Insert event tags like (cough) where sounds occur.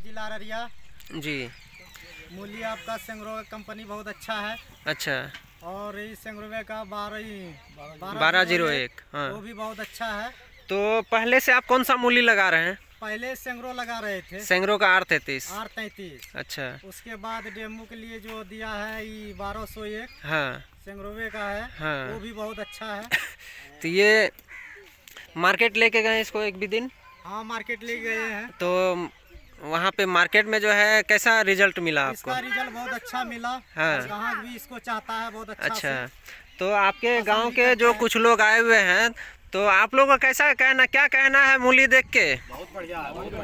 जिला अररिया जी मूली आपका संग्रोह कंपनी बहुत अच्छा है अच्छा और ये संग्रोह का बारह बारह जीरो एक हाँ। वो भी बहुत अच्छा है तो पहले से आप कौन सा मूली लगा रहे हैं पहले सेंगरो लगा रहे थे सेंगरो का आर तैतीस आर तैतीस अच्छा उसके बाद डेमू के लिए जो दिया है ये बारह सौ एक हाँ सेंगरोवे का है हाँ वो भी बहुत अच्छा है (laughs) तो ये मार्केट लेके गए इसको एक भी दिन हाँ मार्केट ले गए हैं तो वहाँ पे मार्केट में जो है कैसा रिजल्ट मिला आपको इसका रिजल्ट बहुत अच्छा मिला हाँ जहाँ भी इसको चाहता है बहुत अच्छा, अच्छा। तो आपके गांव के जो कुछ लोग आए हुए हैं तो आप लोगों का कैसा कहना क्या कहना है मूली देख के बहुत बढ़िया